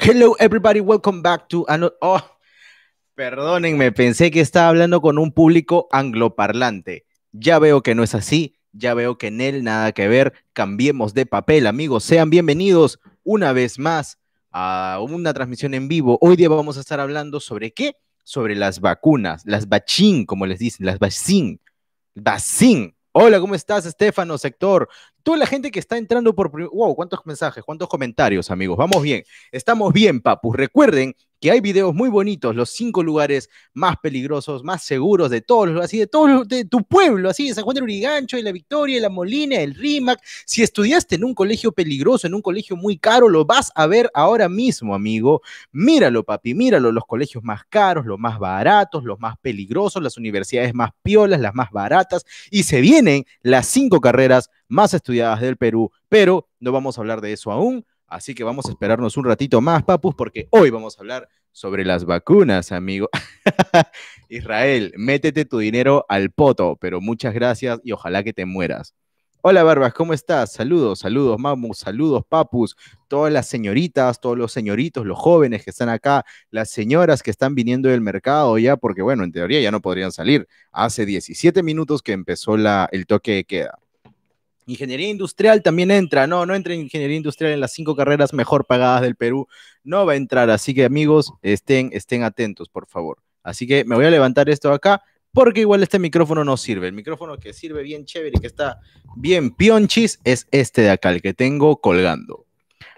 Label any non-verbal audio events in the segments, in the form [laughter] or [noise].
Hello everybody, welcome back to another... Oh, perdónenme, pensé que estaba hablando con un público angloparlante. Ya veo que no es así, ya veo que en él nada que ver. Cambiemos de papel, amigos. Sean bienvenidos una vez más a una transmisión en vivo. Hoy día vamos a estar hablando sobre qué? Sobre las vacunas, las bachín, como les dicen, las bachín. vacín. Hola, ¿cómo estás, Estefano, sector? Toda la gente que está entrando por... ¡Wow! ¿Cuántos mensajes? ¿Cuántos comentarios, amigos? Vamos bien. Estamos bien, papus. Recuerden que hay videos muy bonitos, los cinco lugares más peligrosos, más seguros de todos, así de todos de tu pueblo, así de San Juan de Urigancho, de la Victoria, de la Molina, el RIMAC. Si estudiaste en un colegio peligroso, en un colegio muy caro, lo vas a ver ahora mismo, amigo. Míralo, papi, míralo, los colegios más caros, los más baratos, los más peligrosos, las universidades más piolas, las más baratas, y se vienen las cinco carreras más estudiadas del Perú, pero no vamos a hablar de eso aún, así que vamos a esperarnos un ratito más, papus, porque hoy vamos a hablar sobre las vacunas, amigo. [laughs] Israel, métete tu dinero al poto, pero muchas gracias y ojalá que te mueras. Hola Barbas, ¿cómo estás? Saludos, saludos mamus, saludos Papus, todas las señoritas, todos los señoritos, los jóvenes que están acá, las señoras que están viniendo del mercado ya, porque bueno, en teoría ya no podrían salir. Hace 17 minutos que empezó la, el toque de queda. Ingeniería industrial también entra, no, no entra en ingeniería industrial en las cinco carreras mejor pagadas del Perú, no va a entrar, así que amigos, estén, estén atentos, por favor. Así que me voy a levantar esto acá, porque igual este micrófono no sirve. El micrófono que sirve bien chévere y que está bien pionchis es este de acá, el que tengo colgando.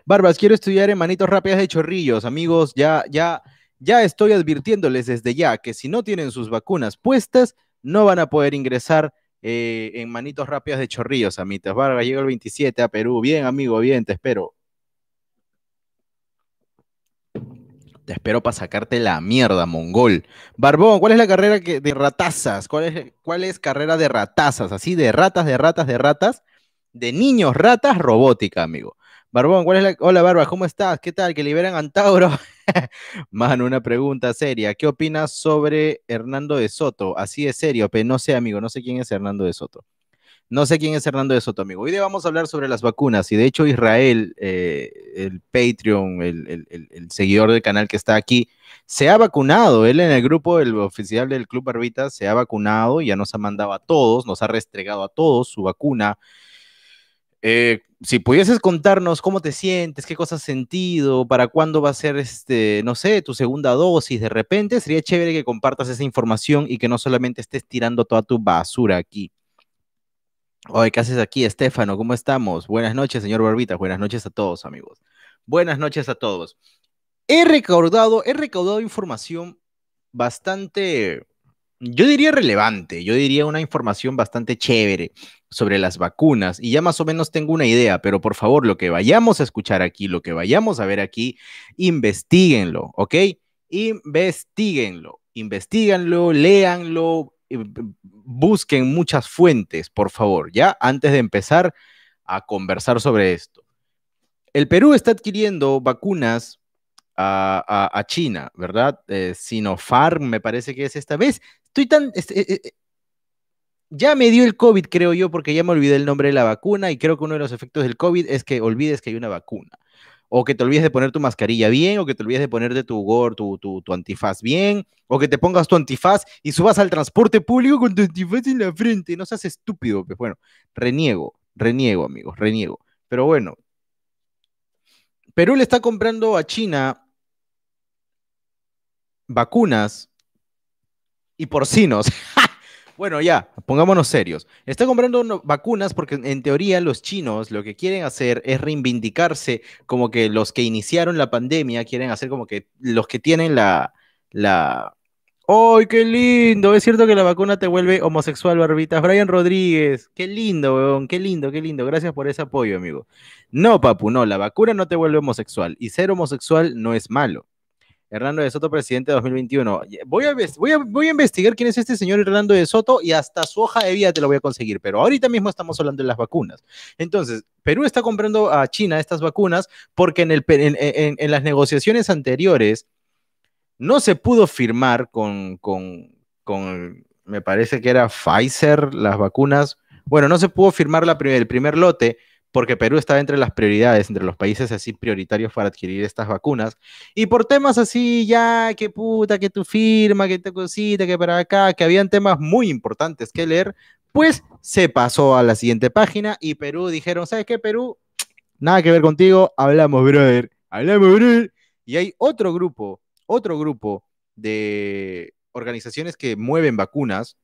Barbas, quiero estudiar en manitos rápidas de chorrillos, amigos, ya, ya, ya estoy advirtiéndoles desde ya que si no tienen sus vacunas puestas, no van a poder ingresar eh, en manitos rápidas de Chorrillos, Amitas Vargas llega el 27 a Perú. Bien, amigo, bien, te espero. Te espero para sacarte la mierda, mongol. Barbón, ¿cuál es la carrera que, de ratazas? ¿Cuál es, ¿Cuál es carrera de ratazas? Así de ratas, de ratas, de ratas. De niños ratas robótica, amigo. Barbón, ¿cuál es la... Hola, Barba, ¿cómo estás? ¿Qué tal? ¿Que liberan a Antauro? [laughs] Mano, una pregunta seria. ¿Qué opinas sobre Hernando de Soto? Así de serio, pero no sé, amigo, no sé quién es Hernando de Soto. No sé quién es Hernando de Soto, amigo. Hoy día vamos a hablar sobre las vacunas y de hecho Israel, eh, el Patreon, el, seguidor del canal que está aquí, se ha vacunado. Él en el grupo, el oficial del Club Barbita, se ha vacunado, y ya nos ha mandado a todos, nos ha restregado a todos su vacuna. Eh, si pudieses contarnos cómo te sientes, qué cosas has sentido, para cuándo va a ser, este, no sé, tu segunda dosis de repente, sería chévere que compartas esa información y que no solamente estés tirando toda tu basura aquí. hoy ¿qué haces aquí, Estefano? ¿Cómo estamos? Buenas noches, señor Barbita, Buenas noches a todos, amigos. Buenas noches a todos. He recaudado, he recaudado información bastante, yo diría relevante, yo diría una información bastante chévere sobre las vacunas y ya más o menos tengo una idea, pero por favor, lo que vayamos a escuchar aquí, lo que vayamos a ver aquí, investiguenlo, ¿ok? Investiguenlo, investiguenlo, léanlo, eh, busquen muchas fuentes, por favor, ya antes de empezar a conversar sobre esto. El Perú está adquiriendo vacunas a, China, ¿verdad? Eh, Sinopharm me parece que es esta vez. Estoy tan, este, e, e, ya me dio el COVID, creo yo, porque ya me olvidé el nombre de la vacuna y creo que uno de los efectos del COVID es que olvides que hay una vacuna. O que te olvides de poner tu mascarilla bien, o que te olvides de ponerte tu, gor, tu, antifaz bien, o que te pongas tu antifaz y subas al transporte público con tu antifaz en la frente. No seas estúpido, pues bueno, reniego, reniego, amigos, reniego. Pero bueno, Perú le está comprando a China vacunas y porcinos. [laughs] Bueno, ya, pongámonos serios. Está comprando vacunas porque en teoría los chinos lo que quieren hacer es reivindicarse como que los que iniciaron la pandemia quieren hacer como que los que tienen la... la... ¡Ay, qué lindo! Es cierto que la vacuna te vuelve homosexual, barbitas. Brian Rodríguez, qué lindo, weón, qué lindo, qué lindo. Gracias por ese apoyo, amigo. No, papu, no, la vacuna no te vuelve homosexual y ser homosexual no es malo. Hernando de Soto, presidente de 2021. Voy a, voy, a, voy a investigar quién es este señor Hernando de Soto y hasta su hoja de vida te lo voy a conseguir, pero ahorita mismo estamos hablando de las vacunas. Entonces, Perú está comprando a China estas vacunas porque en, el, en, en, en las negociaciones anteriores no se pudo firmar con, con, con, me parece que era Pfizer, las vacunas. Bueno, no se pudo firmar la el primer lote porque Perú estaba entre las prioridades, entre los países así prioritarios para adquirir estas vacunas. Y por temas así, ya, qué puta, que tu firma, que te cosita, que para acá, que habían temas muy importantes que leer, pues se pasó a la siguiente página y Perú dijeron, ¿sabes qué, Perú? [tsk] Nada que ver contigo, hablamos, brother, hablamos, brother. Y hay otro grupo, otro grupo de organizaciones que mueven vacunas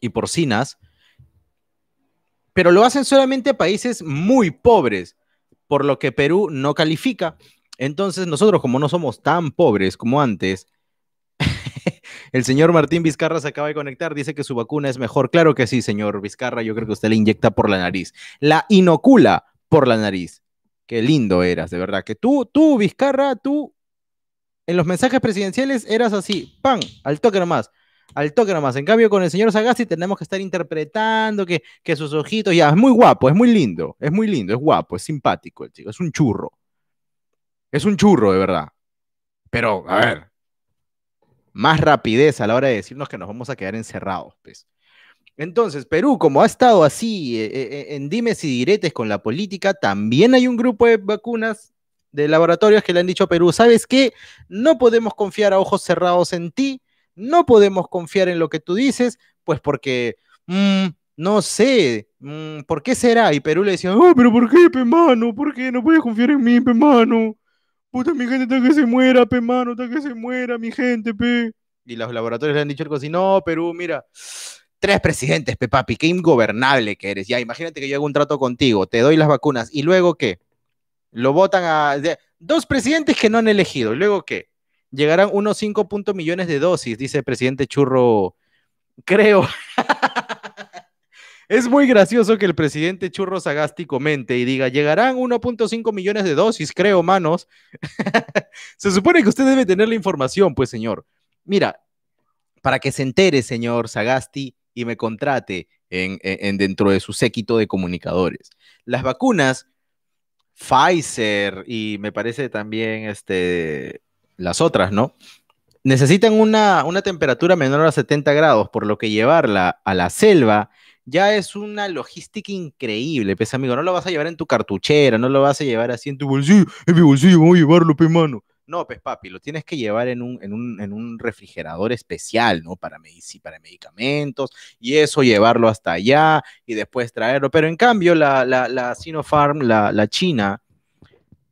y porcinas, pero lo hacen solamente países muy pobres, por lo que Perú no califica. Entonces nosotros, como no somos tan pobres como antes, [laughs] el señor Martín Vizcarra se acaba de conectar, dice que su vacuna es mejor. Claro que sí, señor Vizcarra, yo creo que usted la inyecta por la nariz, la inocula por la nariz. Qué lindo eras, de verdad, que tú, tú, Vizcarra, tú, en los mensajes presidenciales eras así, pan, al toque nomás al toque nomás. En cambio, con el señor Sagasti tenemos que estar interpretando que, sus ojitos, ya, es muy guapo, es muy lindo, es muy lindo, es guapo, es simpático el chico, es un churro. Es un churro, de verdad. Pero, a ver, más rapidez a la hora de decirnos que nos vamos a quedar encerrados, pues. Entonces, Perú, como ha estado así eh, eh, eh, en dimes y diretes con la política, también hay un grupo de vacunas de laboratorios que le han dicho a Perú, ¿sabes qué? No podemos confiar a ojos cerrados en ti, no podemos confiar en lo que tú dices, pues porque, mm, no sé, mm, ¿por qué será? Y Perú le dice, oh, pero ¿por qué, mano? ¿Por qué no puedes confiar en mí, mano? Puta, mi gente está que se muera, Pemano, está que se muera, mi gente, pe. Y los laboratorios le han dicho algo así, no, Perú, mira, tres presidentes, pe papi, qué ingobernable que eres. Ya, imagínate que yo hago un trato contigo, te doy las vacunas, ¿y luego qué? Lo votan a... dos presidentes que no han elegido, ¿y luego qué? llegarán unos 5 millones de dosis, dice el presidente Churro, creo. [laughs] es muy gracioso que el presidente Churro Sagasti comente y diga, llegarán 1.5 millones de dosis, creo, manos. [laughs] se supone que usted debe tener la información, pues, señor. Mira, para que se entere, señor Sagasti, y me contrate en, dentro de su séquito de comunicadores. Las vacunas, Pfizer y me parece también este, las otras, ¿no? Necesitan una, una temperatura menor a 70 grados, por lo que llevarla a la selva ya es una logística increíble, pues amigo, no lo vas a llevar en tu cartuchera, no lo vas a llevar así en tu bolsillo, en mi bolsillo voy a llevarlo, pues, mano. No, pues papi, lo tienes que llevar en un, en un, refrigerador especial, ¿no? Para, para medicamentos y eso, llevarlo hasta allá y después traerlo. Pero en cambio, la, la, la, la China,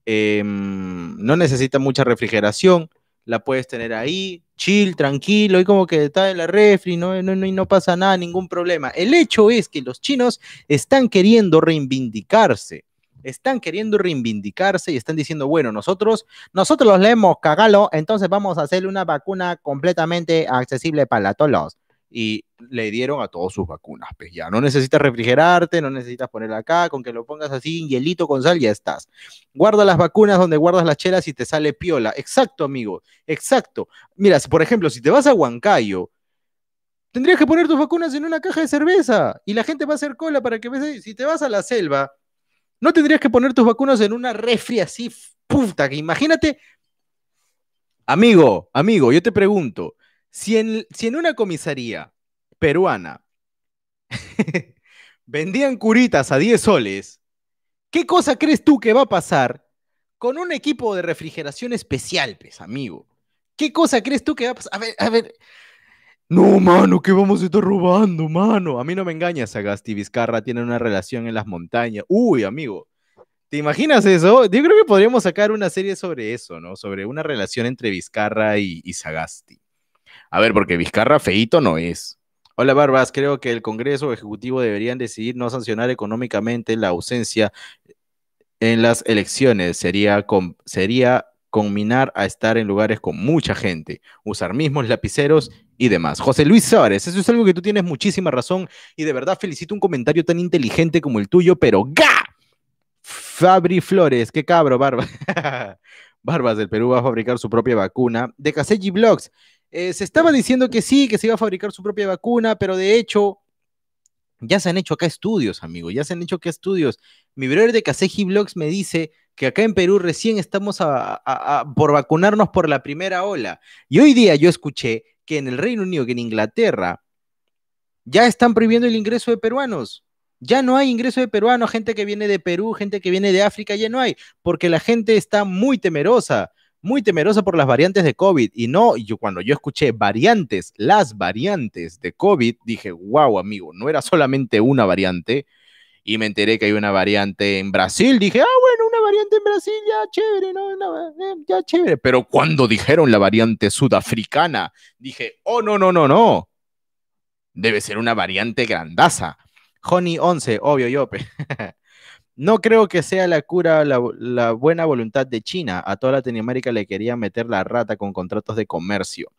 Em, no necesita mucha refrigeración, la puedes tener ahí, chill, tranquilo, y como que está en la refri, no, no, no, pasa nada, ningún problema. El hecho es que los chinos están queriendo reivindicarse están queriendo reivindicarse y están diciendo, bueno, nosotros, nosotros los leemos cagalo, entonces vamos a hacer una vacuna completamente accesible para todos. Y le dieron a todos sus vacunas. Pues ya no necesitas refrigerarte, no necesitas ponerla acá, con que lo pongas así, hielito con sal, ya estás. Guarda las vacunas donde guardas las chelas y te sale piola. Exacto, amigo, exacto. Mira, por ejemplo, si te vas a Huancayo, tendrías que poner tus vacunas en una caja de cerveza y la gente va a hacer cola para que veas. Pues, si te vas a la selva, no tendrías que poner tus vacunas en una refri así, puta, que imagínate. Amigo, amigo, yo te pregunto, si en, si en una comisaría peruana [laughs] vendían curitas a 10 soles, ¿qué cosa crees tú que va a pasar con un equipo de refrigeración especial, pues, amigo? ¿Qué cosa crees tú que va a pasar? A ver, a ver. No, mano, ¿qué vamos a estar robando, mano. A mí no me engañas, Sagasti y Vizcarra tienen una relación en las montañas. Uy, amigo. ¿Te imaginas eso? Yo creo que podríamos sacar una serie sobre eso, ¿no? Sobre una relación entre Vizcarra y, y Sagasti. A ver, porque Vizcarra feito no es. Hola Barbas, creo que el Congreso Ejecutivo deberían decidir no sancionar económicamente la ausencia en las elecciones. Sería, sería combinar a estar en lugares con mucha gente, usar mismos lapiceros y demás. José Luis Suárez, eso es algo que tú tienes muchísima razón y de verdad felicito un comentario tan inteligente como el tuyo, pero ¡ga! Fabri Flores, qué cabro, Barbas. [laughs] Barbas del Perú va a fabricar su propia vacuna. De Caselli Blogs, eh, se estaba diciendo que sí, que se iba a fabricar su propia vacuna, pero de hecho, ya se han hecho acá estudios, amigo, ya se han hecho acá estudios. Mi brother de Caseji Blogs me dice que acá en Perú recién estamos por vacunarnos por la primera ola. Y hoy día yo escuché que en el Reino Unido, que en Inglaterra, ya están prohibiendo el ingreso de peruanos. Ya no hay ingreso de peruanos, gente que viene de Perú, gente que viene de África, ya no hay, porque la gente está muy temerosa muy temerosa por las variantes de COVID. Y no, yo cuando yo escuché variantes, las variantes de COVID, dije, wow, amigo, no era solamente una variante. Y me enteré que hay una variante en Brasil. Dije, ah, bueno, una variante en Brasil, ya chévere, no, eh, ya chévere. Pero cuando dijeron la variante sudafricana, dije, oh, no, no, no, no. Debe ser una variante grandaza. Honey 11, obvio, yo [laughs] No creo que sea la cura la, buena voluntad de China. A toda Latinoamérica le quería meter la rata con contratos de comercio.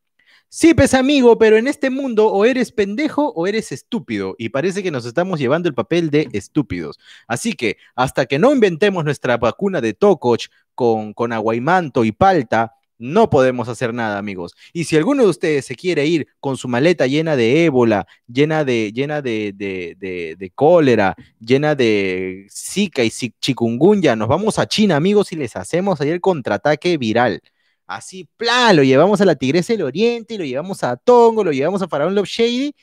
Sí, pues amigo, pero en este mundo o eres pendejo o eres estúpido y parece que nos estamos llevando el papel de estúpidos. Así que hasta que no inventemos nuestra vacuna de Tokoch con, con aguaimanto y palta, no podemos hacer nada, amigos. Y si alguno de ustedes se quiere ir con su maleta llena de ébola, llena de, llena de, de, cólera, llena de zika y chikungunya, nos vamos a China, amigos, y les hacemos ahí el contraataque viral. Así, plá, lo llevamos a la Tigresa del Oriente, lo llevamos a Tongo, lo llevamos a Faraón Love Shady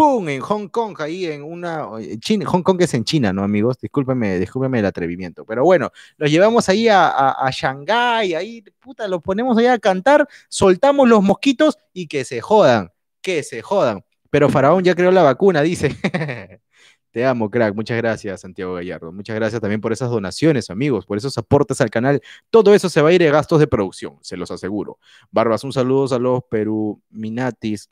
¡pum! en Hong Kong, ahí en una. China, Hong Kong es en China, ¿no, amigos? Discúlpenme, discúlpenme el atrevimiento. Pero bueno, los llevamos ahí a, a, Shanghái, ahí, puta, los ponemos allá a cantar, soltamos los mosquitos y que se jodan, que se jodan. Pero Faraón ya creó la vacuna, dice. [laughs] Te amo, crack. Muchas gracias, Santiago Gallardo. Muchas gracias también por esas donaciones, amigos, por esos aportes al canal. Todo eso se va a ir de gastos de producción, se los aseguro. Barbas, un saludo a los Minatis...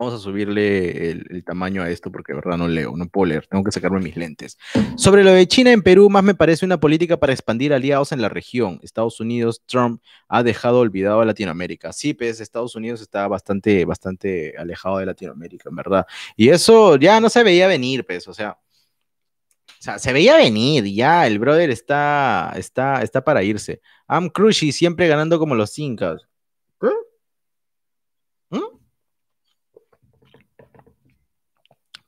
Vamos a subirle el, tamaño a esto porque de verdad no leo, no puedo leer, tengo que sacarme mis lentes. Sobre lo de China en Perú, más me parece una política para expandir aliados en la región. Estados Unidos, Trump ha dejado olvidado a Latinoamérica. Sí, pues Estados Unidos está bastante, bastante alejado de Latinoamérica, en verdad. Y eso ya no se veía venir, pues, o sea. se veía venir, ya, el brother está, está, está para irse. Am crushy, siempre ganando como los incas. ¿Qué?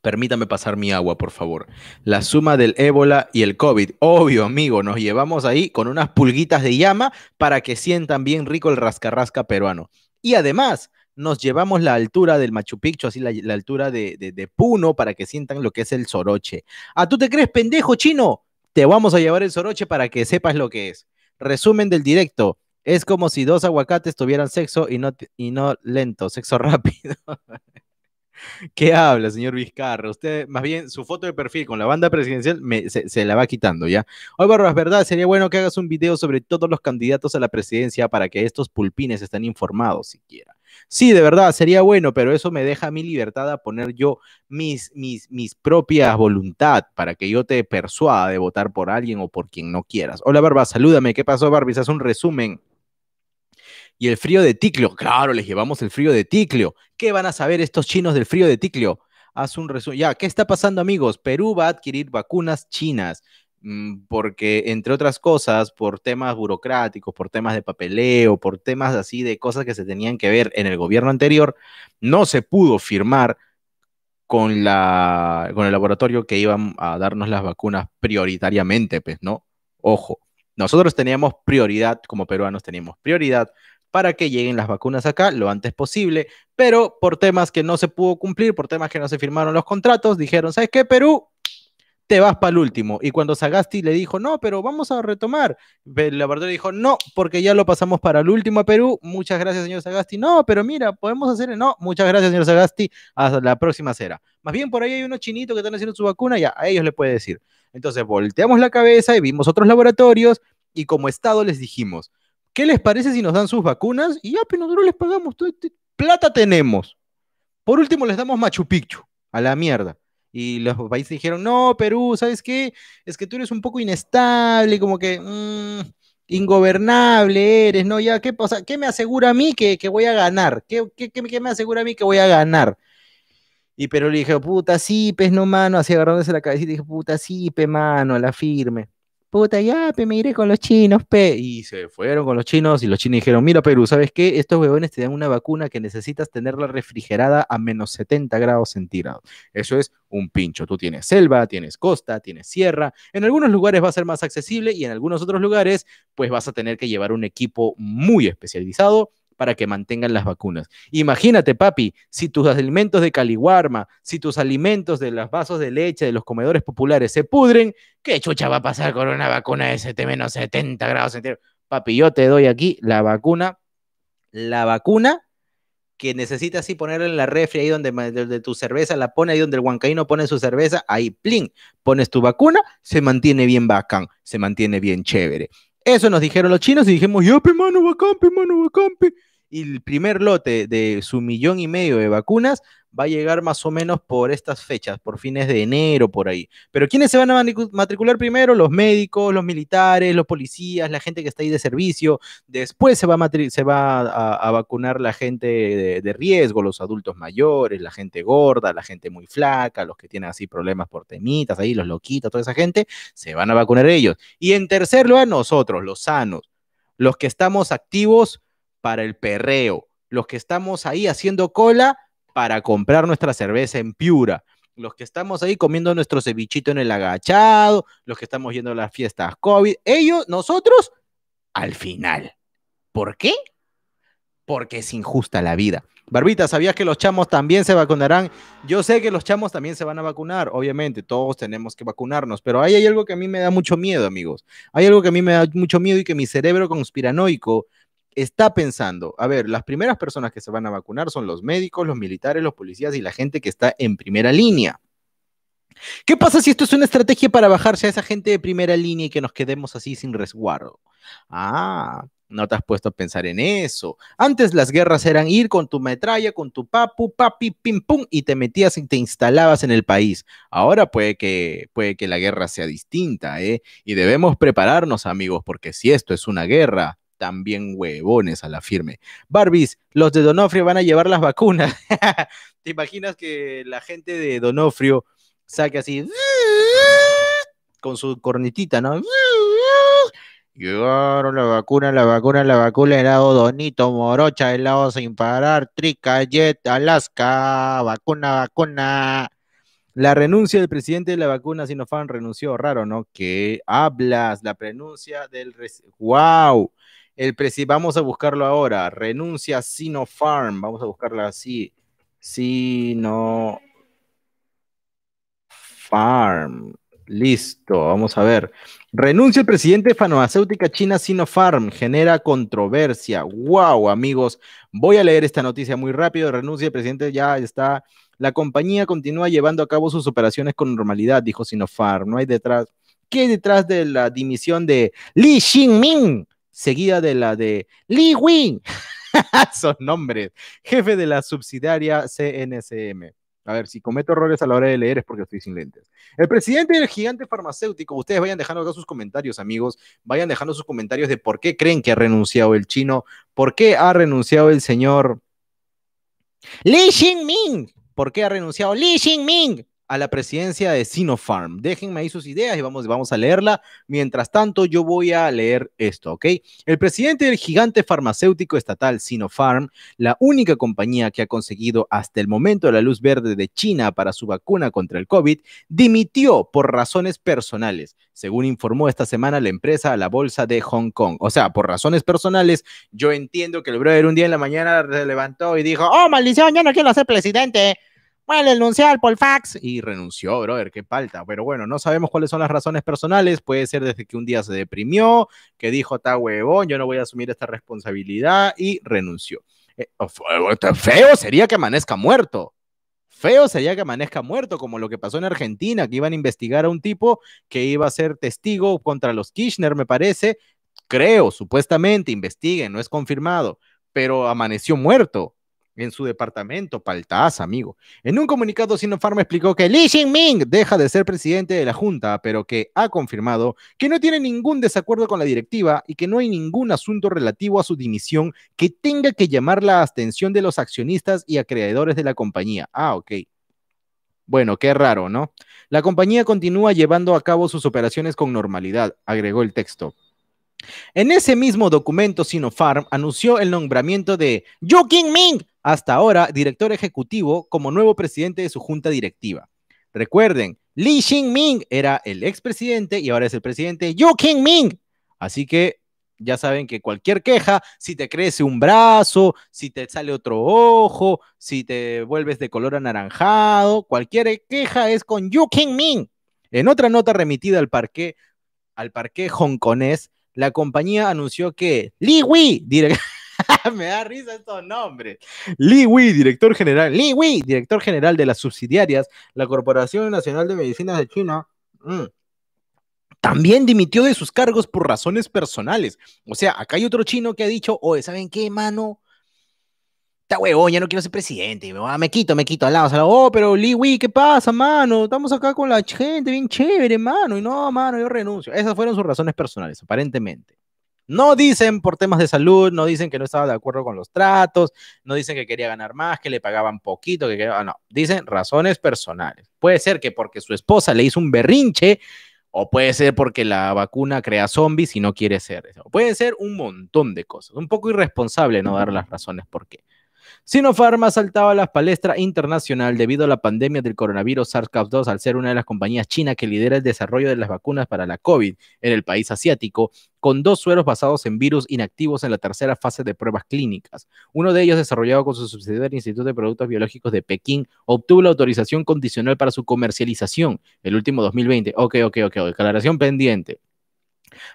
Permítame pasar mi agua, por favor. La suma del ébola y el COVID. Obvio, amigo, nos llevamos ahí con unas pulguitas de llama para que sientan bien rico el rascarrasca peruano. Y además, nos llevamos la altura del Machu Picchu, así la, altura de, Puno, para que sientan lo que es el soroche. ¿A tú te crees pendejo chino? Te vamos a llevar el soroche para que sepas lo que es. Resumen del directo. Es como si dos aguacates tuvieran sexo y no, y no lento, sexo [laughs] rápido. [laughs] ¿Qué habla, señor Vizcarra? Usted, más bien, su foto de perfil con la banda presidencial se, la va quitando, ¿ya? Hola, es verdad, sería bueno que hagas un video sobre todos los candidatos a la presidencia para que estos pulpines estén informados siquiera. Sí, de verdad, sería bueno, pero eso me deja mi libertad a poner yo mis, mis, mis propias voluntad para que yo te persuada de votar por alguien o por quien no quieras. Hola, Barba, salúdame. ¿Qué pasó, Barbie? Haz un resumen y el frío de Ticlio. Claro, les llevamos el frío de Ticlio. ¿Qué van a saber estos chinos del frío de Ticlio? Haz un resumen. Ya, ¿qué está pasando, amigos? Perú va a adquirir vacunas chinas mm, porque entre otras cosas, por temas burocráticos, por temas de papeleo, por temas así de cosas que se tenían que ver en el gobierno anterior, no se pudo firmar con, la, con el laboratorio que iban a darnos las vacunas prioritariamente, pues, ¿no? Ojo, nosotros teníamos prioridad, como peruanos teníamos prioridad para que lleguen las vacunas acá lo antes posible, pero por temas que no se pudo cumplir, por temas que no se firmaron los contratos, dijeron, ¿sabes qué, Perú? Te vas para el último. Y cuando Sagasti le dijo, no, pero vamos a retomar, el laboratorio dijo, no, porque ya lo pasamos para el último a Perú. Muchas gracias, señor Sagasti. No, pero mira, podemos hacer, no, muchas gracias, señor Sagasti. Hasta la próxima cera. Más bien, por ahí hay unos chinitos que están haciendo su vacuna, ya, a ellos le puede decir. Entonces, volteamos la cabeza y vimos otros laboratorios y como Estado les dijimos, ¿Qué les parece si nos dan sus vacunas? Y ya, pero nosotros les pagamos. Este plata tenemos. Por último, les damos Machu Picchu. A la mierda. Y los países dijeron, no, Perú, ¿sabes qué? Es que tú eres un poco inestable, como que mm, ingobernable eres, ¿no? Ya, ¿qué pasa? ¿Qué me asegura a mí que, voy a ganar? ¿Qué, me asegura a mí que voy a ganar? Y Perú le dije, puta, sí, pes, no, mano, así agarrándose la cabecita, dije, puta, sí, pe, mano, la firme puta, ya, pe, me iré con los chinos, pe. Y se fueron con los chinos y los chinos dijeron, mira, Perú, ¿sabes qué? Estos huevones te dan una vacuna que necesitas tenerla refrigerada a menos 70 grados centígrados. Eso es un pincho. Tú tienes selva, tienes costa, tienes sierra. En algunos lugares va a ser más accesible y en algunos otros lugares, pues vas a tener que llevar un equipo muy especializado para que mantengan las vacunas. Imagínate, papi, si tus alimentos de Caliwarma, si tus alimentos de los vasos de leche de los comedores populares se pudren, ¿qué chucha va a pasar con una vacuna de 70 grados centígrados? Papi, yo te doy aquí la vacuna, la vacuna que necesitas así ponerla en la refri, ahí donde, tu cerveza la pone, ahí donde el huancaíno pone su cerveza, ahí plin, pones tu vacuna, se mantiene bien bacán, se mantiene bien chévere. Eso nos dijeron los chinos y dijimos, yo, pe mano, bacán, pe mano, bacán, pe el primer lote de su millón y medio de vacunas va a llegar más o menos por estas fechas, por fines de enero, por ahí. Pero ¿quiénes se van a matricular primero? Los médicos, los militares, los policías, la gente que está ahí de servicio. Después se va a, se va a, vacunar la gente de, de, riesgo, los adultos mayores, la gente gorda, la gente muy flaca, los que tienen así problemas por temitas, ahí los loquitos, toda esa gente, se van a vacunar ellos. Y en tercer lugar, nosotros, los sanos, los que estamos activos para el perreo, los que estamos ahí haciendo cola para comprar nuestra cerveza en Piura, los que estamos ahí comiendo nuestro cevichito en el agachado, los que estamos yendo a las fiestas COVID, ellos, nosotros, al final. ¿Por qué? Porque es injusta la vida. Barbita, ¿sabías que los chamos también se vacunarán? Yo sé que los chamos también se van a vacunar, obviamente, todos tenemos que vacunarnos, pero ahí hay algo que a mí me da mucho miedo, amigos. Hay algo que a mí me da mucho miedo y que mi cerebro conspiranoico está pensando, a ver, las primeras personas que se van a vacunar son los médicos, los militares, los policías y la gente que está en primera línea. ¿Qué pasa si esto es una estrategia para bajarse a esa gente de primera línea y que nos quedemos así sin resguardo? Ah, no te has puesto a pensar en eso. Antes las guerras eran ir con tu metralla, con tu papu, papi, pim, pum, y te metías y te instalabas en el país. Ahora puede que, puede que la guerra sea distinta, ¿eh? Y debemos prepararnos, amigos, porque si esto es una guerra, también huevones a la firme. Barbies, los de Donofrio van a llevar las vacunas. [laughs] ¿Te imaginas que la gente de Donofrio saque así con su cornitita, ¿no? Llegaron la vacuna, la vacuna, la vacuna, helado Donito, Morocha, helado sin parar, Trica, Alaska, vacuna, vacuna. La renuncia del presidente de la vacuna Sinofan renunció, raro, ¿no? Que hablas, la renuncia del... ¡Wow! El vamos a buscarlo ahora. Renuncia Sinopharm. Vamos a buscarla así. Sinopharm. Listo, vamos a ver. Renuncia el presidente de farmacéutica china Sinopharm, genera controversia. Wow, amigos, voy a leer esta noticia muy rápido. Renuncia el presidente, ya está. La compañía continúa llevando a cabo sus operaciones con normalidad, dijo Sinopharm. No hay detrás. ¿Qué hay detrás de la dimisión de Li Xingming, seguida de la de Li Wing. [laughs] Son nombres. Jefe de la subsidiaria CNSM. A ver, si cometo errores a la hora de leer es porque estoy sin lentes. El presidente del gigante farmacéutico, ustedes vayan dejando acá sus comentarios, amigos, vayan dejando sus comentarios de por qué creen que ha renunciado el chino, por qué ha renunciado el señor Li Xingming, por qué ha renunciado Li Xingming a la presidencia de Sinopharm. Déjenme ahí sus ideas y vamos, vamos a leerla. Mientras tanto, yo voy a leer esto, ¿ok? El presidente del gigante farmacéutico estatal Sinopharm, la única compañía que ha conseguido hasta el momento la luz verde de China para su vacuna contra el COVID, dimitió por razones personales, según informó esta semana la empresa a la bolsa de Hong Kong. O sea, por razones personales, yo entiendo que el brother un día en la mañana se levantó y dijo, oh, maldición, yo no quiero ser presidente bueno, denunciar por fax. Y renunció, brother, qué palta. Pero bueno, no sabemos cuáles son las razones personales. Puede ser desde que un día se deprimió, que dijo, está huevón, yo no voy a asumir esta responsabilidad y renunció. Eh, feo sería que amanezca muerto. Feo sería que amanezca muerto, como lo que pasó en Argentina, que iban a investigar a un tipo que iba a ser testigo contra los Kirchner, me parece. Creo, supuestamente, investiguen, no es confirmado, pero amaneció muerto en su departamento, paltas amigo. En un comunicado, Sinopharm explicó que Li Xinming deja de ser presidente de la Junta, pero que ha confirmado que no tiene ningún desacuerdo con la directiva y que no hay ningún asunto relativo a su dimisión que tenga que llamar la atención de los accionistas y acreedores de la compañía. Ah, ok. Bueno, qué raro, ¿no? La compañía continúa llevando a cabo sus operaciones con normalidad, agregó el texto. En ese mismo documento, Sinopharm anunció el nombramiento de Yu Ming hasta ahora director ejecutivo, como nuevo presidente de su junta directiva. Recuerden, Li Xingming era el expresidente y ahora es el presidente Yu Qingming. Así que ya saben que cualquier queja, si te crece un brazo, si te sale otro ojo, si te vuelves de color anaranjado, cualquier queja es con Yu Qingming. En otra nota remitida al parque, al parque hongkonés, la compañía anunció que Li Wei, director [laughs] [laughs] me da risa estos nombres. Li Wei, director general, Li director general de las subsidiarias, la Corporación Nacional de Medicinas de China, mm, también dimitió de sus cargos por razones personales. O sea, acá hay otro chino que ha dicho, oye, ¿saben qué, mano? Está huevón, ya no quiero ser presidente. Me quito, me quito al lado. O sea, oh, pero Li Wei, ¿qué pasa, mano? Estamos acá con la gente bien chévere, mano. Y no, mano, yo renuncio. Esas fueron sus razones personales, aparentemente. No dicen por temas de salud, no dicen que no estaba de acuerdo con los tratos, no dicen que quería ganar más, que le pagaban poquito, que quería, no, dicen razones personales. Puede ser que porque su esposa le hizo un berrinche o puede ser porque la vacuna crea zombies y no quiere ser. eso, puede ser un montón de cosas. Un poco irresponsable no dar las razones por qué. Sinopharm a la palestra internacional debido a la pandemia del coronavirus SARS-CoV-2 al ser una de las compañías chinas que lidera el desarrollo de las vacunas para la COVID en el país asiático, con dos sueros basados en virus inactivos en la tercera fase de pruebas clínicas. Uno de ellos, desarrollado con su subsidiario del Instituto de Productos Biológicos de Pekín, obtuvo la autorización condicional para su comercialización el último 2020. Ok, ok, ok, declaración pendiente.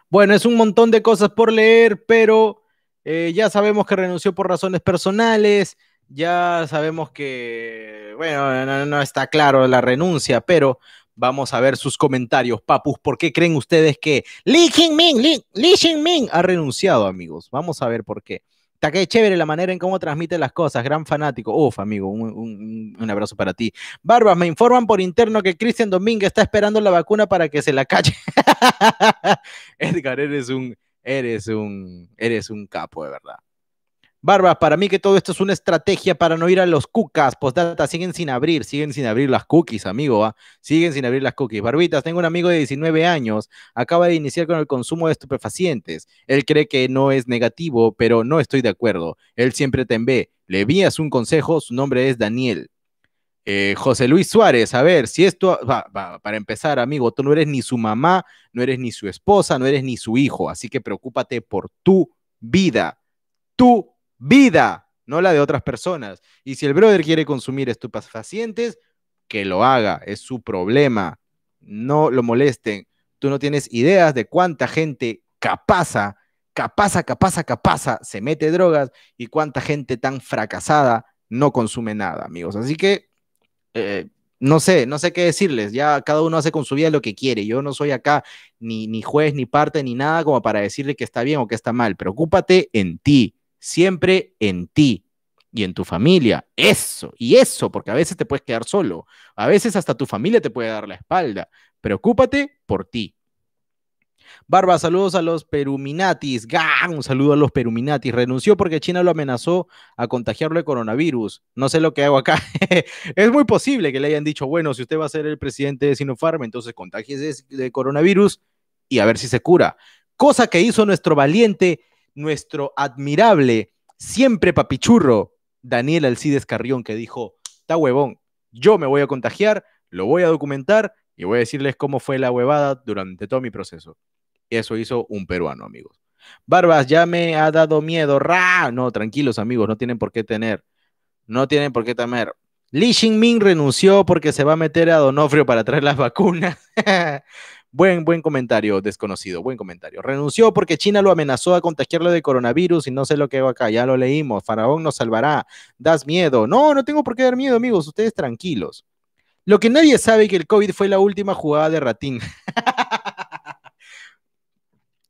Bueno, es un montón de cosas por leer, pero eh, ya sabemos que renunció por razones personales, ya sabemos que, bueno, no, está claro la renuncia, pero vamos a ver sus comentarios, papus. ¿Por qué creen ustedes que Lee Jingming, Lee, ha renunciado, amigos? Vamos a ver por qué. Está que chévere la manera en cómo transmite las cosas, gran fanático. Uf, amigo, un, abrazo para ti. Barbas, me informan por interno que Cristian Domínguez está esperando la vacuna para que se la calle. [laughs] Edgar, eres un, Eres un, eres un capo, de verdad. Barba, para mí que todo esto es una estrategia para no ir a los cucas. Postdata, siguen sin abrir, siguen sin abrir las cookies, amigo. ¿ah? Siguen sin abrir las cookies. Barbitas, tengo un amigo de 19 años, acaba de iniciar con el consumo de estupefacientes. Él cree que no es negativo, pero no estoy de acuerdo. Él siempre te envía. Le vías un consejo, su nombre es Daniel. Eh, José Luis Suárez, a ver, si esto, para empezar, amigo, tú no eres ni su mamá, no eres ni su esposa, no eres ni su hijo, así que preocúpate por tu vida, tu vida, no la de otras personas. Y si el brother quiere consumir estupas pacientes que lo haga, es su problema, no lo molesten. Tú no tienes ideas de cuánta gente capaza, capaza, capaza, capaza, se mete drogas y cuánta gente tan fracasada no consume nada, amigos. Así que eh, no sé, no sé qué decirles, ya cada uno hace con su vida lo que quiere, yo no soy acá ni, ni juez, ni parte, ni nada como para decirle que está bien o que está mal, preocúpate en ti, siempre en ti y en tu familia, eso, y eso, porque a veces te puedes quedar solo, a veces hasta tu familia te puede dar la espalda, preocúpate por ti. Barba, saludos a los Peruminatis. ¡Gah! Un saludo a los Peruminatis. Renunció porque China lo amenazó a contagiarlo de coronavirus. No sé lo que hago acá. [laughs] es muy posible que le hayan dicho, bueno, si usted va a ser el presidente de Sinopharm, entonces contagiese de coronavirus y a ver si se cura. Cosa que hizo nuestro valiente, nuestro admirable, siempre papichurro, Daniel Alcides Carrión, que dijo, está huevón, yo me voy a contagiar, lo voy a documentar y voy a decirles cómo fue la huevada durante todo mi proceso. Eso hizo un peruano, amigos. Barbas, ya me ha dado miedo. ¡Ra! No, tranquilos, amigos, no tienen por qué tener. No tienen por qué temer. Li Xingming renunció porque se va a meter a Donofrio para traer las vacunas. [laughs] buen, buen comentario, desconocido, buen comentario. Renunció porque China lo amenazó a contagiarlo de coronavirus y no sé lo que va acá, ya lo leímos. Faraón nos salvará. Das miedo. No, no tengo por qué dar miedo, amigos, ustedes tranquilos. Lo que nadie sabe es que el COVID fue la última jugada de Ratín. [laughs]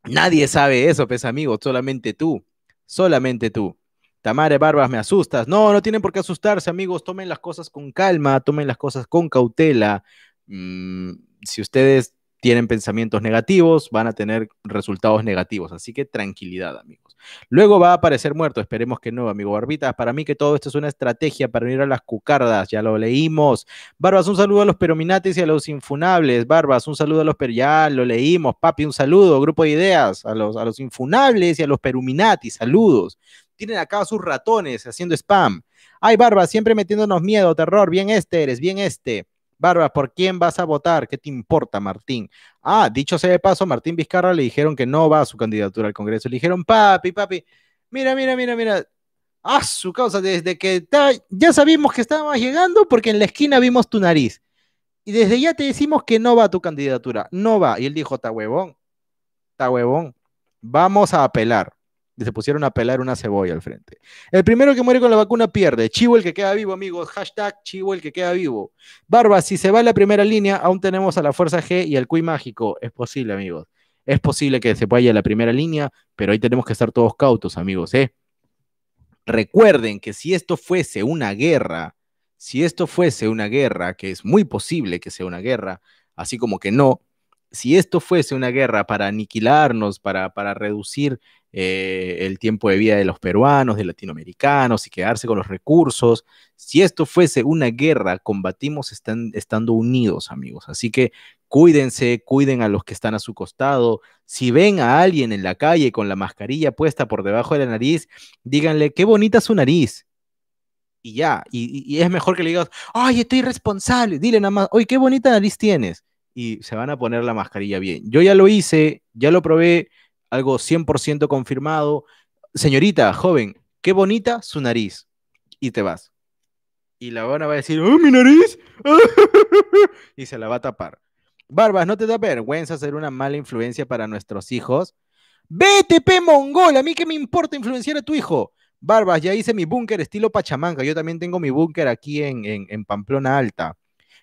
Nadie sabe eso, pues amigo, solamente tú, solamente tú. Tamare Barbas, me asustas. No, no tienen por qué asustarse, amigos. Tomen las cosas con calma, tomen las cosas con cautela. Mm, si ustedes tienen pensamientos negativos, van a tener resultados negativos. Así que tranquilidad, amigos. Luego va a aparecer muerto, esperemos que no, amigo Barbita. Para mí que todo esto es una estrategia para unir a las cucardas, ya lo leímos. Barbas, un saludo a los perominates y a los infunables. Barbas, un saludo a los per... Ya lo leímos, papi, un saludo, grupo de ideas, a los, a los infunables y a los peruminatis, saludos. Tienen acá a sus ratones haciendo spam. Ay, Barbas, siempre metiéndonos miedo, terror, bien este eres, bien este. Barba, ¿por quién vas a votar? ¿Qué te importa, Martín? Ah, dicho sea de paso, Martín Vizcarra le dijeron que no va a su candidatura al Congreso. Le dijeron, papi, papi, mira, mira, mira, mira. Ah, su causa, desde que ya sabíamos que estábamos llegando porque en la esquina vimos tu nariz. Y desde ya te decimos que no va a tu candidatura, no va. Y él dijo, está huevón, está huevón, vamos a apelar se pusieron a pelar una cebolla al frente. El primero que muere con la vacuna pierde. Chivo el que queda vivo, amigos. Hashtag Chivo el que queda vivo. Barba, si se va a la primera línea, aún tenemos a la Fuerza G y al Cuy Mágico. Es posible, amigos. Es posible que se vaya a la primera línea, pero ahí tenemos que estar todos cautos, amigos, ¿eh? Recuerden que si esto fuese una guerra, si esto fuese una guerra, que es muy posible que sea una guerra, así como que no, si esto fuese una guerra para aniquilarnos, para, para reducir eh, el tiempo de vida de los peruanos, de latinoamericanos y quedarse con los recursos, si esto fuese una guerra, combatimos estando unidos, amigos. Así que cuídense, cuiden a los que están a su costado. Si ven a alguien en la calle con la mascarilla puesta por debajo de la nariz, díganle, qué bonita su nariz. Y ya, y, es mejor que le digas, ay, estoy responsable. Dile nada más, oye, qué bonita nariz tienes y se van a poner la mascarilla bien. Yo ya lo hice, ya lo probé, algo 100% confirmado. Señorita, joven, qué bonita su nariz. Y te vas. Y la van va a decir, ¡Oh, mi nariz! [laughs] y se la va a tapar. Barbas, ¿no te da vergüenza ser una mala influencia para nuestros hijos? P. mongol, a mí qué me importa influenciar a tu hijo. Barbas, ya hice mi búnker estilo Pachamanca. Yo también tengo mi búnker aquí en Pamplona Alta.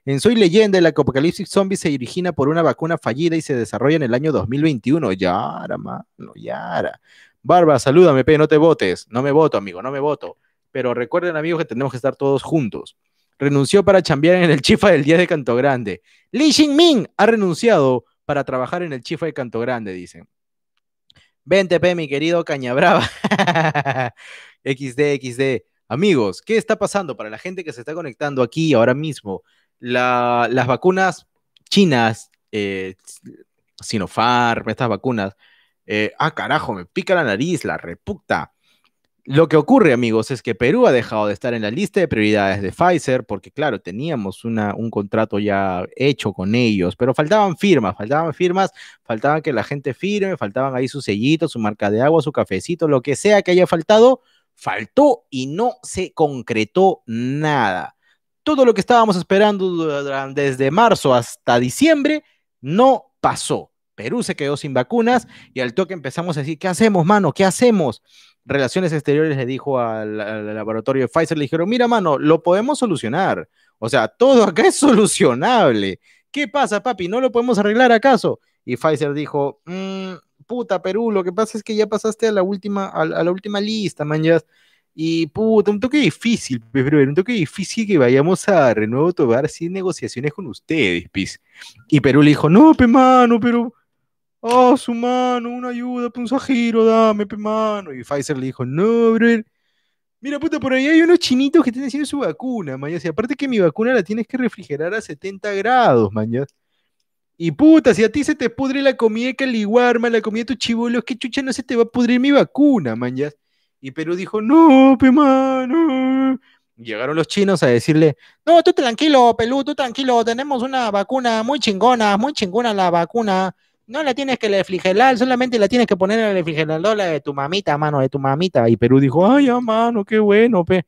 En Soy Leyenda, el apocalipsis zombie se origina por una vacuna fallida y se desarrolla en el año 2021. Yara, mano, Yara. Barba, salúdame, p no te votes. No me voto, amigo, no me voto. Pero recuerden, amigos, que tenemos que estar todos juntos. Renunció para chambear en el chifa del día de Canto Grande. Li Xingming ha renunciado para trabajar en el chifa de Canto Grande, dicen. Vente, p mi querido Cañabrava. [laughs] XD, XD. Amigos, ¿qué está pasando para la gente que se está conectando aquí ahora mismo? las vacunas chinas, eh, Sinopharm, estas vacunas, eh, ah, carajo, me pica la nariz, la reputa. Lo que ocurre, amigos, es que Perú ha dejado de estar en la lista de prioridades de Pfizer, porque claro, teníamos una, un contrato ya hecho con ellos, pero faltaban firmas, faltaban firmas, faltaban que la gente firme, faltaban ahí su sellito, su marca de agua, su cafecito, lo que sea que haya faltado, faltó y no se concretó nada todo lo que estábamos esperando desde marzo hasta diciembre no pasó. Perú se quedó sin vacunas y al toque empezamos a decir, ¿qué hacemos, mano? ¿Qué hacemos? Relaciones Exteriores le dijo al, laboratorio de Pfizer, le dijeron, mira, mano, lo podemos solucionar. O sea, todo acá es solucionable. ¿Qué pasa, papi? ¿No lo podemos arreglar acaso? Y Pfizer dijo, mm, puta Perú, lo que pasa es que ya pasaste a la última, a, la última lista, man. Y puta, un toque difícil, pero un toque difícil que vayamos a renovar sin negociaciones con ustedes, pis. Y Perú le dijo, no, pe mano, pero. Oh, su mano, una ayuda, un giro, dame, pe mano. Y Pfizer le dijo, no, bro, Mira, puta, por ahí hay unos chinitos que tienen haciendo su vacuna, mañana. Y aparte que mi vacuna la tienes que refrigerar a 70 grados, mañana. Y puta, si a ti se te pudre la comida de caliguarma, la comida de tus los que chucha no se te va a pudrir mi vacuna, mañana. Y Perú dijo, no, pe mano. Llegaron los chinos a decirle, no, tú tranquilo, Perú, tú tranquilo, tenemos una vacuna muy chingona, muy chingona la vacuna. No la tienes que refrigerar, solamente la tienes que poner en el refrigerador de tu mamita, mano, de tu mamita. Y Perú dijo, ay, hermano, mano, qué bueno, pe.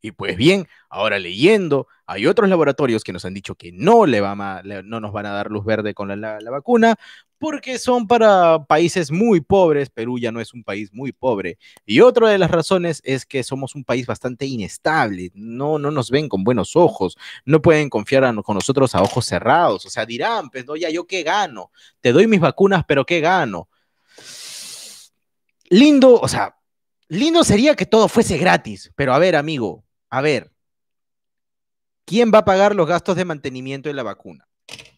Y pues bien, Ahora leyendo, hay otros laboratorios que nos han dicho que no, le va a, no nos van a dar luz verde con la, vacuna porque son para países muy pobres. Perú ya no es un país muy pobre. Y otra de las razones es que somos un país bastante inestable. No, no nos ven con buenos ojos. No pueden confiar con nosotros a ojos cerrados. O sea, dirán, pues no, ya yo qué gano. Te doy mis vacunas, pero ¿qué gano? Lindo, o sea, lindo sería que todo fuese gratis. Pero a ver, amigo, a ver, ¿Quién va a pagar los gastos de mantenimiento de la vacuna?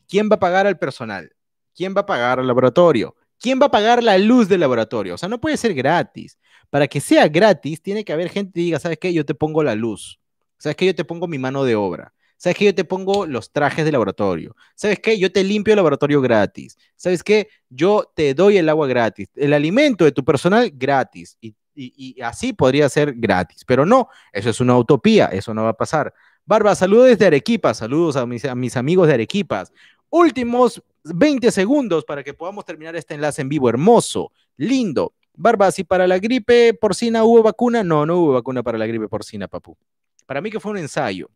¿Quién va a pagar al personal? ¿Quién va a pagar al laboratorio? ¿Quién va a pagar la luz del laboratorio? O sea, no puede ser gratis. Para que sea gratis, tiene que haber gente que diga, ¿sabes qué? Yo te pongo la luz. ¿Sabes qué? Yo te pongo mi mano de obra. ¿Sabes qué? Yo te pongo los trajes de laboratorio. ¿Sabes qué? Yo te limpio el laboratorio gratis. ¿Sabes qué? Yo te doy el agua gratis. El alimento de tu personal gratis. Y, y así podría ser gratis. Pero no, eso es una utopía. Eso no va a pasar. Barba, saludos desde Arequipa, saludos a mis, amigos de Arequipa. Últimos 20 segundos para que podamos terminar este enlace en vivo, hermoso, lindo. Barba, si para la gripe porcina hubo vacuna, no, no hubo vacuna para la gripe porcina, papu. Para mí que fue un ensayo.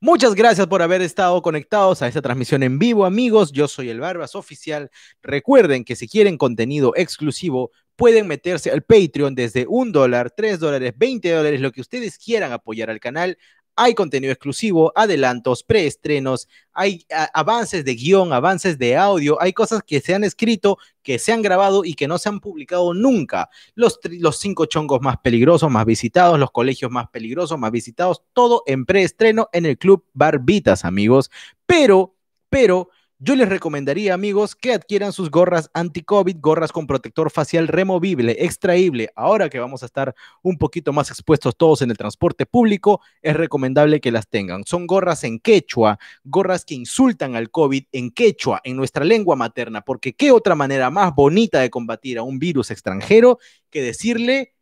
Muchas gracias por haber estado conectados a esta transmisión en vivo, amigos. Yo soy el Barbas Oficial. Recuerden que si quieren contenido exclusivo, pueden meterse al Patreon desde un dólar, tres dólares, veinte dólares, lo que ustedes quieran apoyar al canal hay contenido exclusivo, adelantos, preestrenos, hay avances de guión, avances de audio, hay cosas que se han escrito, que se han grabado y que no se han publicado nunca. Los, cinco chongos más peligrosos, más visitados, los colegios más peligrosos, más visitados, todo en preestreno en el Club Barbitas, amigos. Pero, pero, yo les recomendaría, amigos, que adquieran sus gorras anti-COVID, gorras con protector facial removible, extraíble. Ahora que vamos a estar un poquito más expuestos todos en el transporte público, es recomendable que las tengan. Son gorras en quechua, gorras que insultan al COVID en quechua, en nuestra lengua materna, porque qué otra manera más bonita de combatir a un virus extranjero que decirle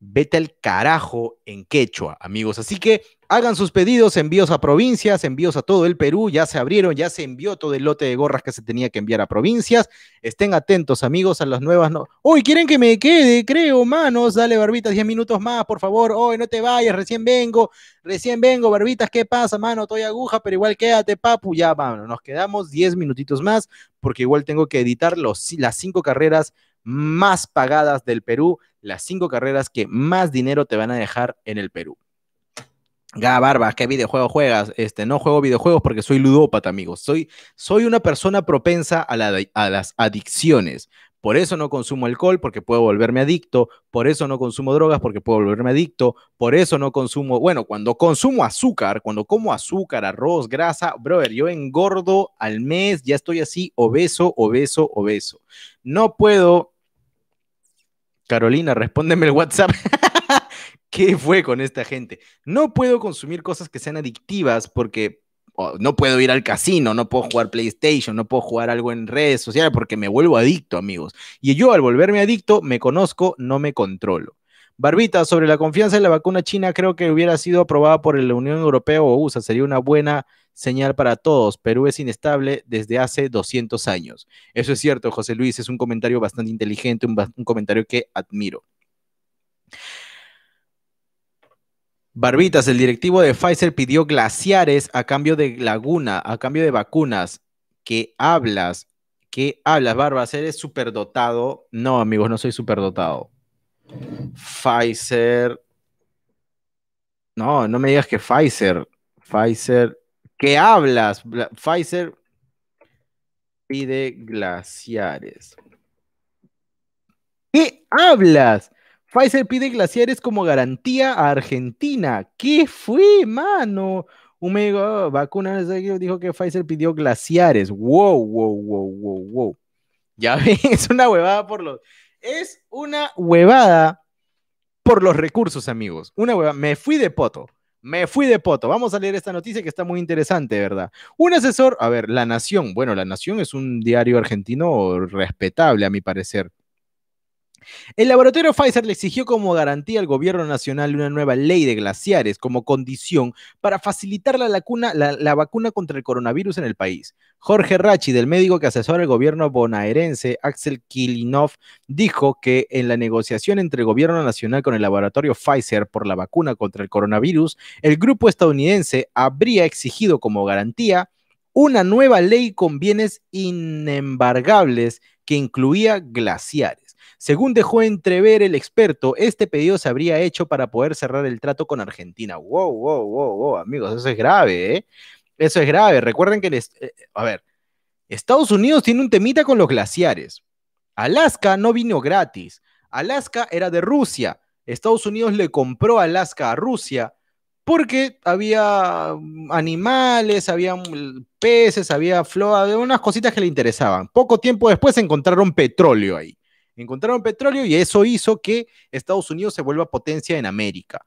vete al carajo en quechua, amigos. Así que hagan sus pedidos, envíos a provincias, envíos a todo el Perú, ya se abrieron, ya se envió todo el lote de gorras que se tenía que enviar a provincias. Estén atentos, amigos, a las nuevas. No Hoy quieren que me quede, creo, manos. Dale, barbitas, diez minutos más, por favor. Hoy no te vayas, recién vengo, recién vengo, barbitas, ¿qué pasa, mano? Estoy aguja, pero igual quédate, papu. Ya, vamos, nos quedamos diez minutitos más porque igual tengo que editar las cinco carreras más pagadas del Perú, las cinco carreras que más dinero te van a dejar en el Perú. Ga Barba, ¿qué videojuego juegas? Este, no juego videojuegos porque soy ludópata, amigos. Soy, soy una persona propensa a, a las adicciones. Por eso no consumo alcohol porque puedo volverme adicto, por eso no consumo drogas porque puedo volverme adicto, por eso no consumo, bueno, cuando consumo azúcar, cuando como azúcar, arroz, grasa, brother, yo engordo al mes, ya estoy así obeso, obeso, obeso. No puedo Carolina, respóndeme el WhatsApp. [laughs] ¿Qué fue con esta gente? No puedo consumir cosas que sean adictivas porque no puedo ir al casino, no puedo jugar PlayStation, no puedo jugar algo en redes sociales porque me vuelvo adicto, amigos. Y yo al volverme adicto, me conozco, no me controlo. Barbita, sobre la confianza en la vacuna china, creo que hubiera sido aprobada por la Unión Europea o USA. Sería una buena Señal para todos, Perú es inestable desde hace 200 años. Eso es cierto, José Luis, es un comentario bastante inteligente, un, comentario que admiro. Barbitas, el directivo de Pfizer pidió glaciares a cambio de laguna, a cambio de vacunas. ¿Qué hablas? ¿Qué hablas, Barbas? ¿Eres superdotado? No, amigos, no soy superdotado. Pfizer. No, no me digas que Pfizer. Pfizer ¿Qué hablas? Pfizer pide glaciares. ¿Qué hablas? Pfizer pide glaciares como garantía a Argentina. ¿Qué fue, mano? Un de vacuna dijo que Pfizer pidió glaciares. Wow, wow, wow, wow, wow. Ya [laughs] ves, es una huevada por los. Es una huevada por los recursos, amigos. Una huevada. Me fui de poto. Me fui de poto. Vamos a leer esta noticia que está muy interesante, ¿verdad? Un asesor, a ver, La Nación. Bueno, La Nación es un diario argentino respetable, a mi parecer. El laboratorio Pfizer le exigió como garantía al gobierno nacional una nueva ley de glaciares como condición para facilitar la, vacuna, la, vacuna contra el coronavirus en el país. Jorge Rachi, del médico que asesora al gobierno bonaerense, Axel Kilinov, dijo que en la negociación entre el gobierno nacional con el laboratorio Pfizer por la vacuna contra el coronavirus, el grupo estadounidense habría exigido como garantía una nueva ley con bienes inembargables que incluía glaciares. Según dejó entrever el experto, este pedido se habría hecho para poder cerrar el trato con Argentina. Wow, wow, wow, wow, amigos, eso es grave, ¿eh? Eso es grave. Recuerden que, eh, a ver, Estados Unidos tiene un temita con los glaciares. Alaska no vino gratis. Alaska era de Rusia. Estados Unidos le compró Alaska a Rusia porque había mm, animales, había mm, peces, había flora, unas cositas que le interesaban. Poco tiempo después encontraron petróleo ahí. Encontraron petróleo y eso hizo que Estados Unidos se vuelva potencia en América.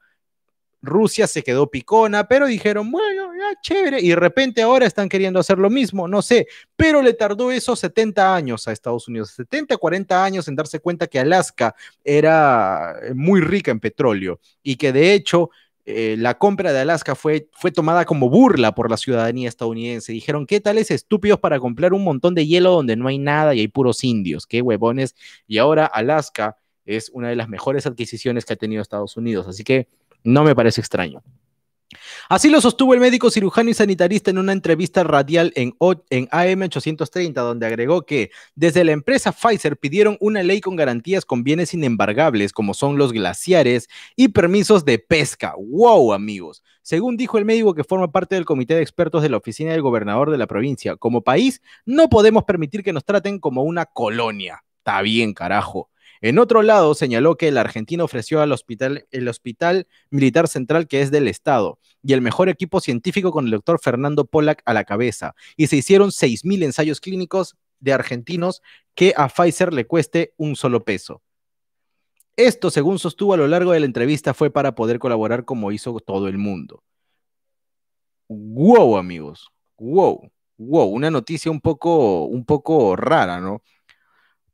Rusia se quedó picona, pero dijeron, bueno, ya chévere, y de repente ahora están queriendo hacer lo mismo, no sé, pero le tardó esos 70 años a Estados Unidos, 70, 40 años en darse cuenta que Alaska era muy rica en petróleo y que de hecho eh, la compra de Alaska fue, fue tomada como burla por la ciudadanía estadounidense. Dijeron, ¿qué tales estúpidos para comprar un montón de hielo donde no hay nada y hay puros indios? ¡Qué huevones! Y ahora Alaska es una de las mejores adquisiciones que ha tenido Estados Unidos, así que no me parece extraño. Así lo sostuvo el médico cirujano y sanitarista en una entrevista radial en, AM830, donde agregó que desde la empresa Pfizer pidieron una ley con garantías con bienes inembargables, como son los glaciares y permisos de pesca. ¡Wow, amigos! Según dijo el médico que forma parte del comité de expertos de la oficina del gobernador de la provincia, como país no podemos permitir que nos traten como una colonia. Está bien, carajo. En otro lado, señaló que la Argentina ofreció al hospital, el Hospital Militar Central, que es del Estado, y el mejor equipo científico con el doctor Fernando Pollack a la cabeza. Y se hicieron 6.000 ensayos clínicos de argentinos que a Pfizer le cueste un solo peso. Esto, según sostuvo a lo largo de la entrevista, fue para poder colaborar como hizo todo el mundo. Wow, amigos. Wow, wow. Una noticia un poco, un poco rara, ¿no?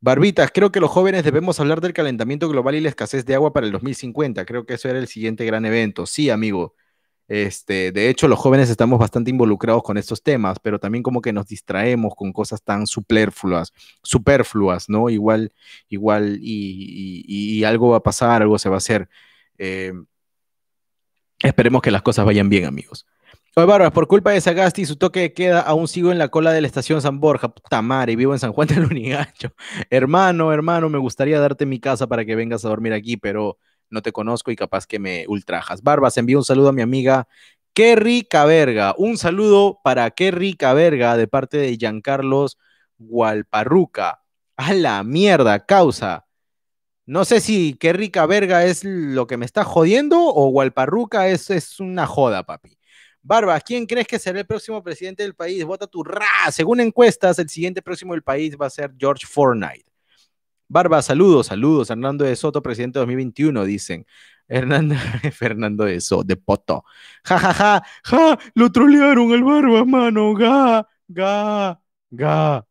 Barbitas, creo que los jóvenes debemos hablar del calentamiento global y la escasez de agua para el 2050. Creo que eso era el siguiente gran evento. Sí, amigo. Este, de hecho, los jóvenes estamos bastante involucrados con estos temas, pero también como que nos distraemos con cosas tan superfluas, superfluas, ¿no? Igual, igual, y, algo va a pasar, algo se va a hacer. Eh, esperemos que las cosas vayan bien, amigos. Oye, barbas por culpa de Sagasti su toque queda, aún sigo en la cola de la estación San Borja. Puta madre, vivo en San Juan del [laughs] Unigancho. Hermano, hermano, me gustaría darte mi casa para que vengas a dormir aquí, pero no te conozco y capaz que me ultrajas. Barbas, envío un saludo a mi amiga Kerry verga, Un saludo para Kerry verga de parte de Giancarlos Gualparruca. A la mierda, causa. No sé si Kerry verga es lo que me está jodiendo o Gualparruca es una joda, papi. Barba, ¿quién crees que será el próximo presidente del país? Vota tu ra. Según encuestas, el siguiente próximo del país va a ser George Fortnite. Barba, saludos, saludos. Hernando de Soto, presidente de 2021, dicen. Hernando, [laughs] Fernando de Soto, de Poto. Ja, ja, ja, ja, lo trolearon al Barba, mano. Ga, ga, ga.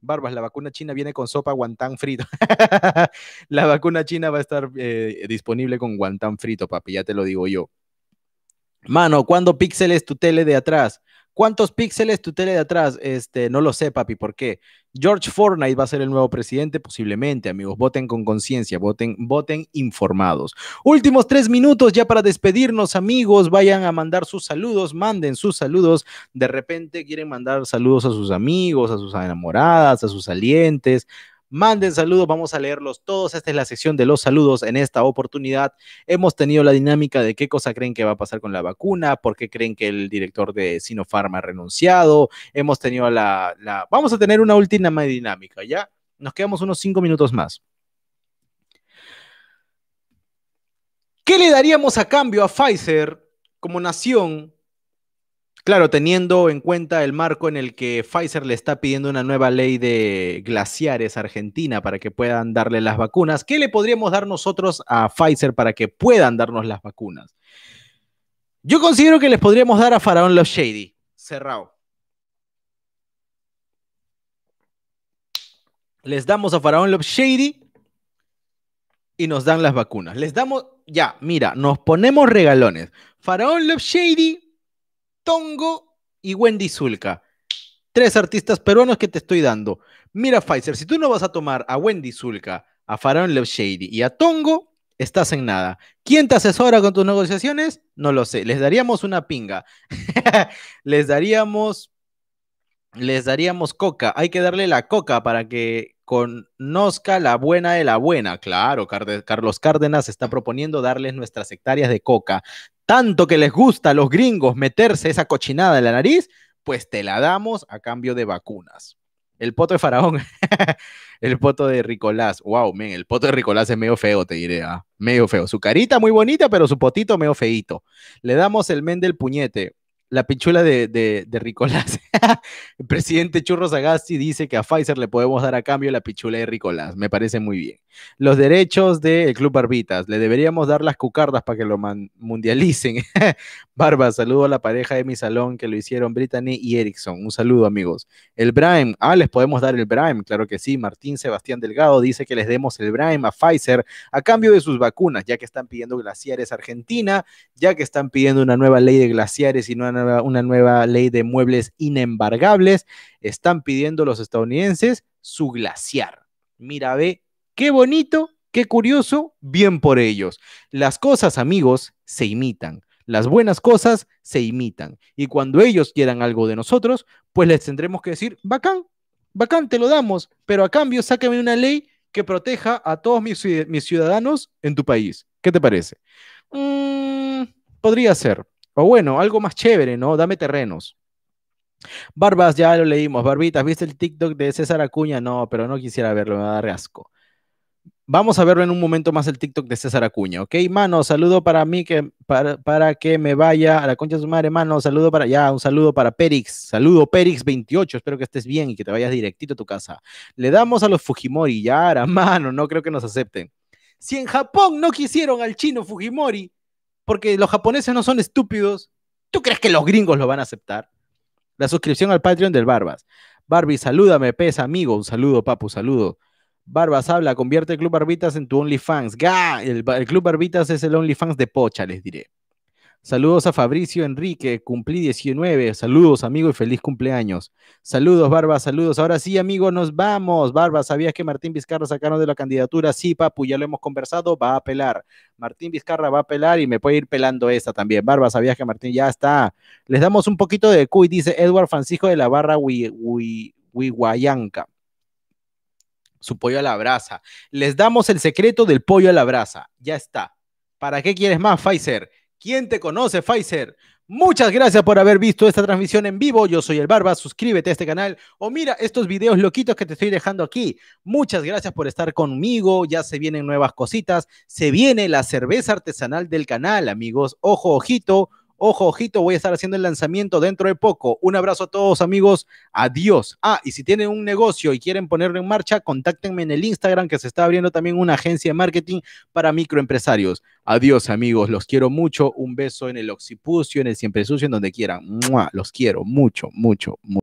Barbas, la vacuna china viene con sopa guantán frito. [laughs] la vacuna china va a estar eh, disponible con guantán frito, papi, ya te lo digo yo. Mano, ¿cuántos píxeles tu tele de atrás? ¿Cuántos píxeles tu tele de atrás? Este, no lo sé, papi, ¿por qué? George Fortnite va a ser el nuevo presidente, posiblemente, amigos. Voten con conciencia, voten, voten informados. Últimos tres minutos ya para despedirnos, amigos. Vayan a mandar sus saludos, manden sus saludos. De repente quieren mandar saludos a sus amigos, a sus enamoradas, a sus salientes, Manden saludos, vamos a leerlos todos. Esta es la sección de los saludos. En esta oportunidad hemos tenido la dinámica de qué cosa creen que va a pasar con la vacuna, por qué creen que el director de Sinopharm ha renunciado. Hemos tenido la, la... Vamos a tener una última dinámica, ¿ya? Nos quedamos unos cinco minutos más. ¿Qué le daríamos a cambio a Pfizer como nación Claro, teniendo en cuenta el marco en el que Pfizer le está pidiendo una nueva ley de glaciares Argentina para que puedan darle las vacunas, ¿qué le podríamos dar nosotros a Pfizer para que puedan darnos las vacunas? Yo considero que les podríamos dar a Faraón Love Shady, cerrado. Les damos a Faraón Love Shady y nos dan las vacunas. Les damos, ya, mira, nos ponemos regalones. Faraón Love Shady Tongo y Wendy Zulka. Tres artistas peruanos que te estoy dando. Mira, Pfizer, si tú no vas a tomar a Wendy Zulka, a Farron Love Shady y a Tongo, estás en nada. ¿Quién te asesora con tus negociaciones? No lo sé. Les daríamos una pinga. [laughs] les daríamos. Les daríamos coca. Hay que darle la coca para que conozca la buena de la buena. Claro, Carlos Cárdenas está proponiendo darles nuestras hectáreas de coca tanto que les gusta a los gringos meterse esa cochinada en la nariz, pues te la damos a cambio de vacunas. El poto de Faraón, [laughs] el poto de Ricolás. Wow, men, el poto de Ricolás es medio feo, te diré, ah, medio feo. Su carita muy bonita, pero su potito medio feito. Le damos el men del puñete la pinchula de, de, de Ricolás. [laughs] el presidente Churros Agassi dice que a Pfizer le podemos dar a cambio la pichula de Ricolás. Me parece muy bien. Los derechos del Club Barbitas. Le deberíamos dar las cucardas para que lo mundialicen. [laughs] Barba, saludo a la pareja de mi salón que lo hicieron Brittany y Erickson. Un saludo, amigos. El Brime. Ah, les podemos dar el Brime. Claro que sí. Martín Sebastián Delgado dice que les demos el Brime a Pfizer a cambio de sus vacunas, ya que están pidiendo glaciares Argentina, ya que están pidiendo una nueva ley de glaciares y no han nueva, una nueva ley de muebles inembargables. Están pidiendo los estadounidenses su glaciar. Mira, ve, qué bonito, qué curioso, bien por ellos. Las cosas, amigos, se imitan. Las buenas cosas se imitan. Y cuando ellos quieran algo de nosotros, pues les tendremos que decir, bacán, bacán, te lo damos, pero a cambio sáqueme una ley que proteja a todos mis, ciudadanos en tu país. ¿Qué te parece? Mm, podría ser, o bueno, algo más chévere, ¿no? Dame terrenos. Barbas, ya lo leímos. Barbitas, ¿viste el TikTok de César Acuña? No, pero no quisiera verlo, me da a Vamos a verlo en un momento más el TikTok de César Acuña, ¿ok? Mano, saludo para mí, que, para, para que me vaya a la concha de su madre, mano. Saludo para, ya, un saludo para Perix. Saludo Perix28, espero que estés bien y que te vayas directito a tu casa. Le damos a los Fujimori, ya, [laughs] mano, no creo que nos acepten. Si en Japón no quisieron al chino Fujimori, porque los japoneses no son estúpidos. ¿Tú crees que los gringos lo van a aceptar? La suscripción al Patreon del Barbas. Barbie, salúdame, pesa amigo. Un saludo, papu, saludo. Barbas habla, convierte el Club Barbitas en tu OnlyFans. ¡Gah! el Club Barbitas es el OnlyFans de Pocha, les diré. Saludos a Fabricio Enrique, cumplí 19. Saludos, amigo, y feliz cumpleaños. Saludos, Barba, saludos. Ahora sí, amigo, nos vamos. Barba, ¿sabías que Martín Vizcarra sacaron de la candidatura? Sí, papu, ya lo hemos conversado, va a pelar, Martín Vizcarra va a pelar y me puede ir pelando esta también. Barba, ¿sabías que Martín ya está? Les damos un poquito de cuy, dice Edward Francisco de la Barra Huiguayanca. Su pollo a la brasa. Les damos el secreto del pollo a la brasa. Ya está. ¿Para qué quieres más, Pfizer? ¿Quién te conoce, Pfizer? Muchas gracias por haber visto esta transmisión en vivo. Yo soy el Barba, suscríbete a este canal o mira estos videos loquitos que te estoy dejando aquí. Muchas gracias por estar conmigo. Ya se vienen nuevas cositas. Se viene la cerveza artesanal del canal, amigos. Ojo, ojito Ojo, ojito, voy a estar haciendo el lanzamiento dentro de poco. Un abrazo a todos amigos, adiós. Ah, y si tienen un negocio y quieren ponerlo en marcha, contáctenme en el Instagram que se está abriendo también una agencia de marketing para microempresarios. Adiós amigos, los quiero mucho. Un beso en el occipucio, en el siempre sucio, en donde quieran. Los quiero mucho, mucho, mucho.